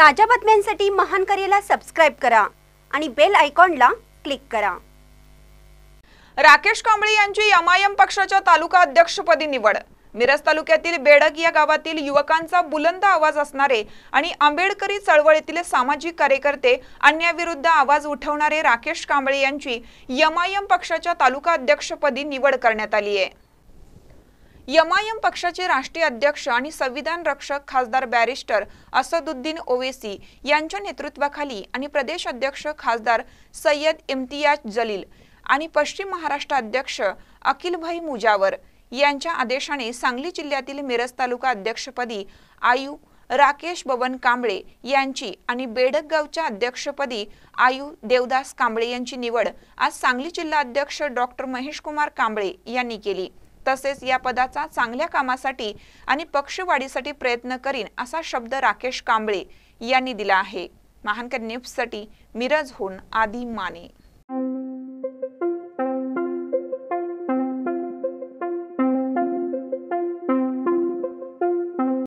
ताज्या बातम्यांसाठी महान करेला सबस्क्राईब करा आणि बेल आयकॉनला क्लिक करा राकेश कांबळे यांची यमायम पक्षाच्या तालुका अध्यक्षपदी निवड मिरज तालुक्यातील बेडग या गावातील युवकांचा बुलंद आवाज असणारे आणि आंबेडकरी चळवळीतील सामाजिक कार्यकर्ते अन्याविरुद्ध आवाज उठवणारे राकेश कांबळे यांची यमायम पक्षाच्या तालुका अध्यक्षपदी निवड करण्यात आली आहे यमायम पक्षाचे राष्ट्रीय अध्यक्ष आणि संविधान रक्षक खासदार बॅरिस्टर असदुद्दीन ओवेसी यांच्या नेतृत्वाखाली आणि प्रदेश अध्यक्ष खासदार सय्यद इम्तियाज जलील आणि पश्चिम महाराष्ट्र अध्यक्ष अखिलभाई मुजावर यांच्या आदेशाने सांगली जिल्ह्यातील मिरज तालुका अध्यक्षपदी आयु राकेश बबन कांबळे यांची आणि बेडकगावच्या अध्यक्षपदी आयु देवदास कांबळे यांची निवड आज सांगली जिल्हा अध्यक्ष डॉक्टर महेशकुमार कांबळे यांनी केली तसेच या पदाचा चांगल्या कामासाठी आणि पक्षवाढीसाठी प्रयत्न करीन असा शब्द राकेश कांबळे यांनी दिला आहे महानकर न्यूजसाठी होऊन आधी माने